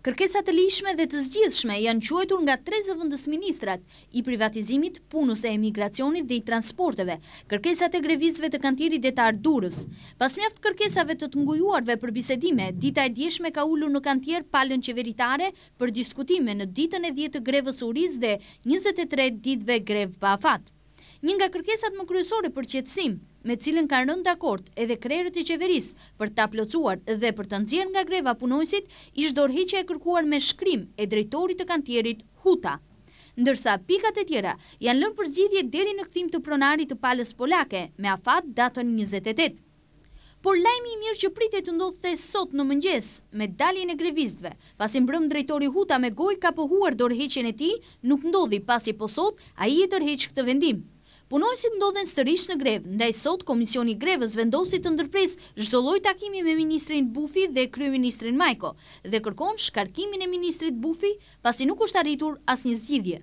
Kërkesat të lishme dhe të zgjithshme janë quajtur nga tre zëvëndës ministrat i privatizimit, punus e emigracionit dhe i transporteve, kërkesat e grevizve të kantiri dhe të ardurës. Pas mjaft kërkesave të të ngujuarve për bisedime, dita e djeshme ka ullur në kantier palën qeveritare për diskutime në ditën e djetë grevës uriz dhe 23 ditve grev pa afat një nga kërkesat më kryesore për qetsim, me cilën ka rënd të akort edhe krerët i qeveris për ta plocuar dhe për të nëzirë nga greva punojësit, ishtë dorheqe e kërkuar me shkrim e drejtorit të kantjerit Huta. Ndërsa pikat e tjera janë lënë për zgjidhje deri në këthim të pronarit të palës polake me afat datën 28. Por lajmi i mirë që pritet të ndodhë të sot në mëngjes me daljen e grevistve, pasi mbrëm drejtori huta me goj ka pohuar dorheqen e ti, nuk ndodhi pasi posot a i e tërheq këtë vendim. Punojësit ndodhen sërish në grevë, ndaj sot Komisioni Grevës vendosit të ndërpres zhdoloj takimi me Ministrin Bufi dhe Kryeministrin Ministrin Majko dhe kërkon shkarkimin e Ministrit Bufi pasi nuk është arritur as një zgjidhje.